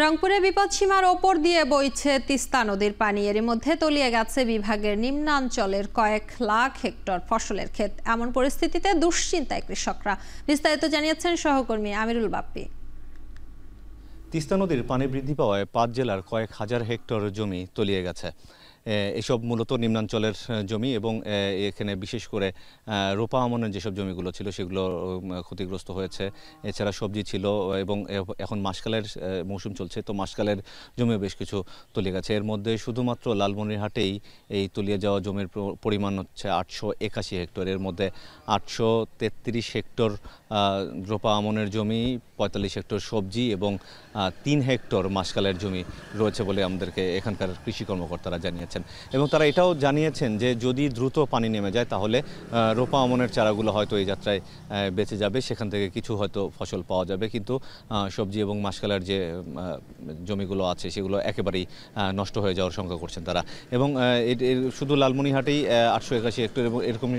রংপুরে বিপদসীমার ওপর দিয়ে বইছে তিস্তা নদীর পানি এর মধ্যে তলিয়ে গেছে বিভাগের নিম্নাঞ্চলের কয়েক লাখ হেক্টর ফসলের ক্ষেত এমন পরিস্থিতিতে দুশ্চিন্তায় কৃষকরা বিস্তারিত জানিয়েছেন সহকর্মী আমিরুল বাপ্পি তিস্তা নদীর পানি বৃদ্ধি পাওয়ায় পাঁচ জেলার কয়েক হাজার হেক্টর জমি তলিয়ে গেছে এসব মূলত নিম্নাঞ্চলের জমি এবং এখানে বিশেষ করে রোপা আমনের যেসব জমিগুলো ছিল সেগুলো ক্ষতিগ্রস্ত হয়েছে এছাড়া সবজি ছিল এবং এখন মাসকালের মৌসুম চলছে তো মাসকালের জমিও বেশ কিছু তলিয়ে গেছে এর মধ্যে শুধুমাত্র লালমনিরহাটেই এই তলিয়ে যাওয়া জমির পরিমাণ হচ্ছে আটশো একাশি হেক্টর এর মধ্যে আটশো তেত্রিশ হেক্টর রোপা আমনের জমি পঁয়তাল্লিশ হেক্টর সবজি এবং তিন হেক্টর মাসকালের জমি রয়েছে বলে আমাদেরকে এখানকার কৃষি কর্মকর্তারা জানিয়েছে জানিয়েছেন এবং তারা এটাও জানিয়েছেন যে যদি দ্রুত পানি নেমে যায় তাহলে রোপা আমনের চারাগুলো হয়তো এই যাত্রায় বেঁচে যাবে সেখান থেকে কিছু হয়তো ফসল পাওয়া যাবে কিন্তু সবজি এবং মাসকালার যে জমিগুলো আছে সেগুলো একেবারেই নষ্ট হয়ে যাওয়ার শঙ্কা করছেন তারা এবং শুধু লালমনিহাটেই আটশো একাশি হেক্টর এবং এরকম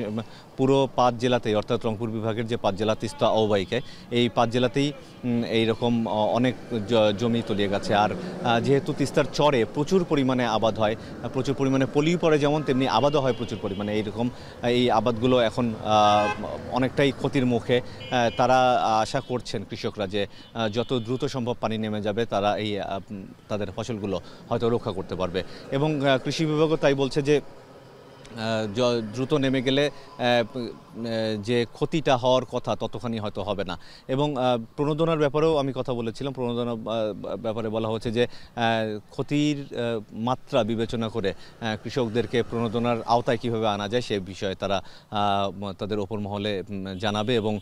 পুরো পাঁচ জেলাতেই অর্থাৎ রংপুর বিভাগের যে পাঁচ জেলা তিস্তা আহ্বায়িকায় এই পাঁচ জেলাতেই এইরকম অনেক জমি তলিয়ে গেছে আর যেহেতু তিস্তার চরে প্রচুর পরিমাণে আবাদ হয় প্রচুর পরিমাণে পলিও পড়ে যেমন তেমনি আবাদও হয় প্রচুর পরিমাণে এইরকম এই আবাদগুলো এখন অনেকটাই ক্ষতির মুখে তারা আশা করছেন কৃষকরা যে যত দ্রুত সম্ভব পানি নেমে যাবে তারা এই তাদের ফসলগুলো হয়তো রক্ষা করতে পারবে এবং কৃষি বিভাগও তাই বলছে যে দ্রুত নেমে গেলে যে ক্ষতিটা হওয়ার কথা ততখানি হয়তো হবে না এবং প্রণোদনার ব্যাপারেও আমি কথা বলেছিলাম প্রণোদনার ব্যাপারে বলা হচ্ছে যে ক্ষতির মাত্রা বিবেচনা করে কৃষকদেরকে প্রণোদনার আওতায় কিভাবে আনা যায় সে বিষয়ে তারা তাদের ওপর মহলে জানাবে এবং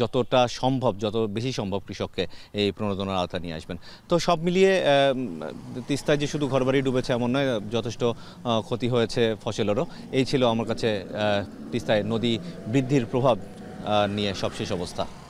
যতটা সম্ভব যত বেশি সম্ভব কৃষককে এই প্রণোদনার আওতা নিয়ে আসবেন তো সব মিলিয়ে তিস্তায় যে শুধু ঘরবাড়ি ডুবেছে এমন নয় যথেষ্ট ক্ষতি হয়ে রয়েছে ফসলেরও এই ছিল আমার কাছে তিস্তায় নদী বৃদ্ধির প্রভাব নিয়ে সবশেষ অবস্থা